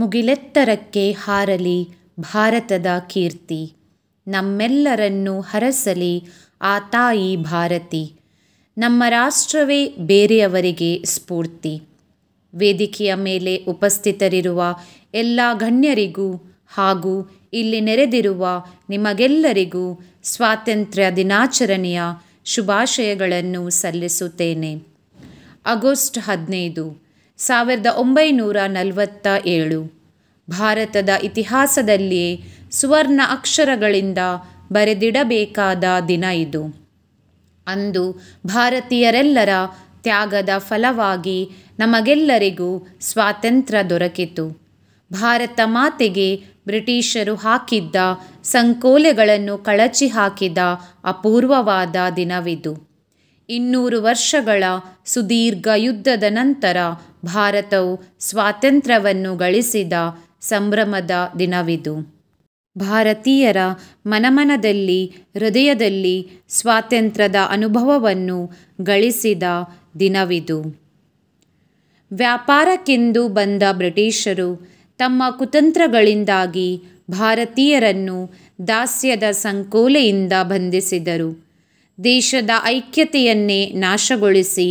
ಮುಗಿಲೆತ್ತರಕ್ಕೆ ಹಾರಲಿ ಭಾರತದ ಕೀರ್ತಿ ನಮ್ಮೆಲ್ಲರನ್ನು ಹರಸಲಿ ಆ ತಾಯಿ ಭಾರತಿ ನಮ್ಮ ರಾಷ್ಟ್ರವೇ ಬೇರೆಯವರಿಗೆ ಸ್ಫೂರ್ತಿ ವೇದಿಕೆಯ ಮೇಲೆ ಉಪಸ್ಥಿತರಿರುವ ಎಲ್ಲ ಗಣ್ಯರಿಗೂ ಹಾಗೂ ಇಲ್ಲಿ ನೆರೆದಿರುವ ನಿಮಗೆಲ್ಲರಿಗೂ ಸ್ವಾತಂತ್ರ್ಯ ದಿನಾಚರಣೆಯ ಶುಭಾಶಯಗಳನ್ನು ಸಲ್ಲಿಸುತ್ತೇನೆ ಆಗಸ್ಟ್ ಹದಿನೈದು ಸಾವಿರದ ಒಂಬೈನೂರ ನಲವತ್ತ ಏಳು ಭಾರತದ ಇತಿಹಾಸದಲ್ಲಿಯೇ ಸುವರ್ಣ ಅಕ್ಷರಗಳಿಂದ ಬರೆದಿಡಬೇಕಾದ ದಿನ ಇದು ಅಂದು ಭಾರತೀಯರೆಲ್ಲರ ತ್ಯಾಗದ ಫಲವಾಗಿ ನಮಗೆಲ್ಲರಿಗೂ ಸ್ವಾತಂತ್ರ್ಯ ದೊರಕಿತು ಭಾರತ ಮಾತೆಗೆ ಬ್ರಿಟಿಷರು ಹಾಕಿದ್ದ ಸಂಕೋಲೆಗಳನ್ನು ಕಳಚಿ ಹಾಕಿದ ಅಪೂರ್ವವಾದ ದಿನವಿದು ಇನ್ನೂರು ವರ್ಷಗಳ ಸುದೀರ್ಘ ಯುದ್ಧದ ನಂತರ ಭಾರತವು ಸ್ವಾತಂತ್ರ್ಯವನ್ನು ಗಳಿಸಿದ ಸಂಭ್ರಮದ ದಿನವಿದು ಭಾರತೀಯರ ಮನಮನದಲ್ಲಿ ಹೃದಯದಲ್ಲಿ ಸ್ವಾತಂತ್ರ್ಯದ ಅನುಭವವನ್ನು ಗಳಿಸಿದ ದಿನವಿದು ವ್ಯಾಪಾರಕ್ಕೆಂದು ಬಂದ ಬ್ರಿಟಿಷರು ತಮ್ಮ ಕುತಂತ್ರಗಳಿಂದಾಗಿ ಭಾರತೀಯರನ್ನು ದಾಸ್ಯದ ಸಂಕೋಲೆಯಿಂದ ಬಂಧಿಸಿದರು ದೇಶದ ಐಕ್ಯತೆಯನ್ನೇ ನಾಶಗೊಳಿಸಿ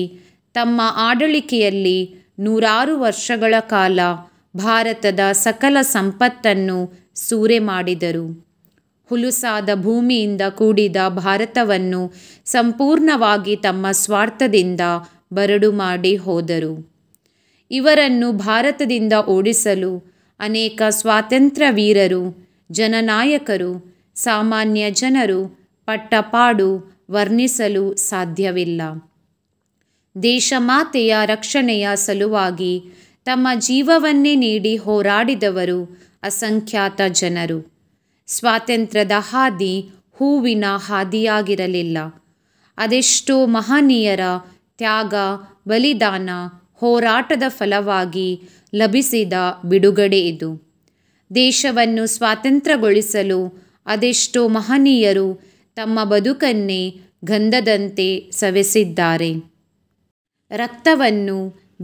ತಮ್ಮ ಆಡಳಿಕೆಯಲ್ಲಿ ನೂರಾರು ವರ್ಷಗಳ ಕಾಲ ಭಾರತದ ಸಕಲ ಸಂಪತ್ತನ್ನು ಸೂರೆ ಮಾಡಿದರು ಹುಲುಸಾದ ಭೂಮಿಯಿಂದ ಕೂಡಿದ ಭಾರತವನ್ನು ಸಂಪೂರ್ಣವಾಗಿ ತಮ್ಮ ಸ್ವಾರ್ಥದಿಂದ ಬರಡು ಮಾಡಿ ಹೋದರು ಇವರನ್ನು ಭಾರತದಿಂದ ಓಡಿಸಲು ಅನೇಕ ಸ್ವಾತಂತ್ರ್ಯ ವೀರರು ಜನನಾಯಕರು ಸಾಮಾನ್ಯ ಜನರು ಪಟ್ಟಪಾಡು ವರ್ಣಿಸಲು ಸಾಧ್ಯವಿಲ್ಲ ದೇಶಮಾತೆಯ ರಕ್ಷಣೆಯ ಸಲುವಾಗಿ ತಮ್ಮ ಜೀವವನ್ನೇ ನೀಡಿ ಹೋರಾಡಿದವರು ಅಸಂಖ್ಯಾತ ಜನರು ಸ್ವಾತಂತ್ರ್ಯದ ಹಾದಿ ಹೂವಿನ ಹಾದಿಯಾಗಿರಲಿಲ್ಲ ಅದೆಷ್ಟೋ ಮಹನೀಯರ ತ್ಯಾಗ ಬಲಿದಾನ ಹೋರಾಟದ ಫಲವಾಗಿ ಲಭಿಸಿದ ಬಿಡುಗಡೆ ಇದು ದೇಶವನ್ನು ಸ್ವಾತಂತ್ರ್ಯಗೊಳಿಸಲು ಅದೆಷ್ಟೋ ಮಹನೀಯರು ತಮ್ಮ ಬದುಕನ್ನೇ ಗಂಧದಂತೆ ಸವೆಸಿದ್ದಾರೆ ರಕ್ತವನ್ನು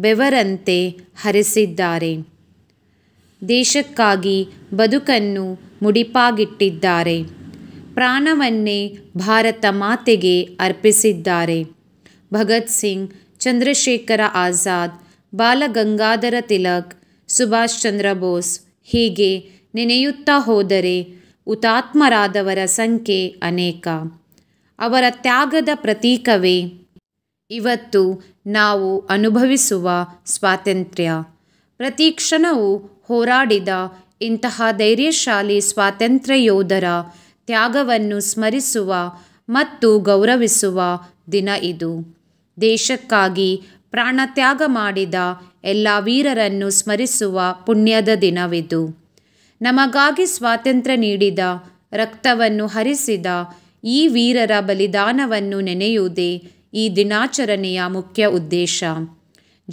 ಬೆವರಂತೆ ಹರಿಸಿದ್ದಾರೆ ದೇಶಕ್ಕಾಗಿ ಬದುಕನ್ನು ಮುಡಿಪಾಗಿಟ್ಟಿದ್ದಾರೆ ಪ್ರಾಣವನ್ನೇ ಭಾರತ ಮಾತೆಗೆ ಅರ್ಪಿಸಿದ್ದಾರೆ ಭಗತ್ ಸಿಂಗ್ ಚಂದ್ರಶೇಖರ ಆಜಾದ್ ಬಾಲಗಂಗಾಧರ ತಿಲಕ್ ಸುಭಾಷ್ ಚಂದ್ರ ಬೋಸ್ ಹೀಗೆ ನೆನೆಯುತ್ತಾ ಹೋದರೆ ಹುತಾತ್ಮರಾದವರ ಸಂಖ್ಯೆ ಅನೇಕ ಅವರ ತ್ಯಾಗದ ಪ್ರತೀಕವೇ ಇವತ್ತು ನಾವು ಅನುಭವಿಸುವ ಸ್ವಾತಂತ್ರ್ಯ ಪ್ರತಿ ಹೋರಾಡಿದ ಇಂತಹ ಧೈರ್ಯಶಾಲಿ ಸ್ವಾತಂತ್ರ್ಯ ಯೋಧರ ತ್ಯಾಗವನ್ನು ಸ್ಮರಿಸುವ ಮತ್ತು ಗೌರವಿಸುವ ದಿನ ಇದು ದೇಶಕ್ಕಾಗಿ ಪ್ರಾಣತ್ಯಾಗ ಮಾಡಿದ ಎಲ್ಲ ವೀರರನ್ನು ಸ್ಮರಿಸುವ ಪುಣ್ಯದ ದಿನವಿದು ನಮಗಾಗಿ ಸ್ವಾತಂತ್ರ್ಯ ನೀಡಿದ ರಕ್ತವನ್ನು ಹರಿಸಿದ ಈ ವೀರರ ಬಲಿದಾನವನ್ನು ನೆನೆಯುವುದೇ ಈ ದಿನಾಚರಣೆಯ ಮುಖ್ಯ ಉದ್ದೇಶ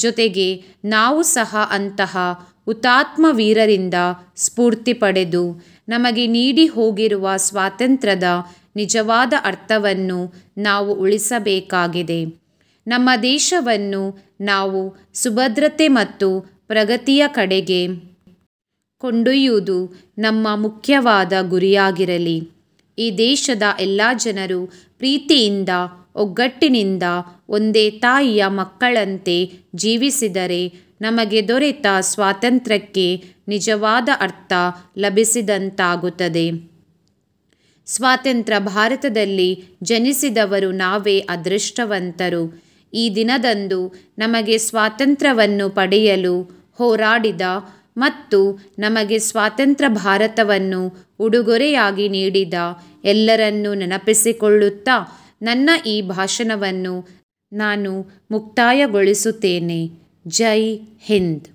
ಜೊತೆಗೆ ನಾವು ಸಹ ಅಂತಹ ಹುತಾತ್ಮ ವೀರರಿಂದ ಸ್ಫೂರ್ತಿ ಪಡೆದು ನಮಗೆ ನೀಡಿ ಹೋಗಿರುವ ಸ್ವಾತಂತ್ರ್ಯದ ನಿಜವಾದ ಅರ್ಥವನ್ನು ನಾವು ಉಳಿಸಬೇಕಾಗಿದೆ ನಮ್ಮ ದೇಶವನ್ನು ನಾವು ಸುಭದ್ರತೆ ಮತ್ತು ಪ್ರಗತಿಯ ಕಡೆಗೆ ಕೊಂಡೊಯ್ಯುವುದು ನಮ್ಮ ಮುಖ್ಯವಾದ ಗುರಿಯಾಗಿರಲಿ ಈ ದೇಶದ ಎಲ್ಲ ಜನರು ಪ್ರೀತಿಯಿಂದ ಒಗ್ಗಟ್ಟಿನಿಂದ ಒಂದೇ ತಾಯಿಯ ಮಕ್ಕಳಂತೆ ಜೀವಿಸಿದರೆ ನಮಗೆ ದೊರೆತ ಸ್ವಾತಂತ್ರ್ಯಕ್ಕೆ ನಿಜವಾದ ಅರ್ಥ ಲಭಿಸಿದಂತಾಗುತ್ತದೆ ಸ್ವಾತಂತ್ರ್ಯ ಭಾರತದಲ್ಲಿ ಜನಿಸಿದವರು ನಾವೇ ಅದೃಷ್ಟವಂತರು ಈ ದಿನದಂದು ನಮಗೆ ಸ್ವಾತಂತ್ರ್ಯವನ್ನು ಪಡೆಯಲು ಹೋರಾಡಿದ ಮತ್ತು ನಮಗೆ ಸ್ವಾತಂತ್ರ್ಯ ಭಾರತವನ್ನು ಉಡುಗೊರೆಯಾಗಿ ನೀಡಿದ ಎಲ್ಲರನ್ನೂ ನೆನಪಿಸಿಕೊಳ್ಳುತ್ತಾ ನನ್ನ ಈ ಭಾಷಣವನ್ನು ನಾನು ಮುಕ್ತಾಯಗೊಳಿಸುತ್ತೇನೆ ಜೈ ಹಿಂದ್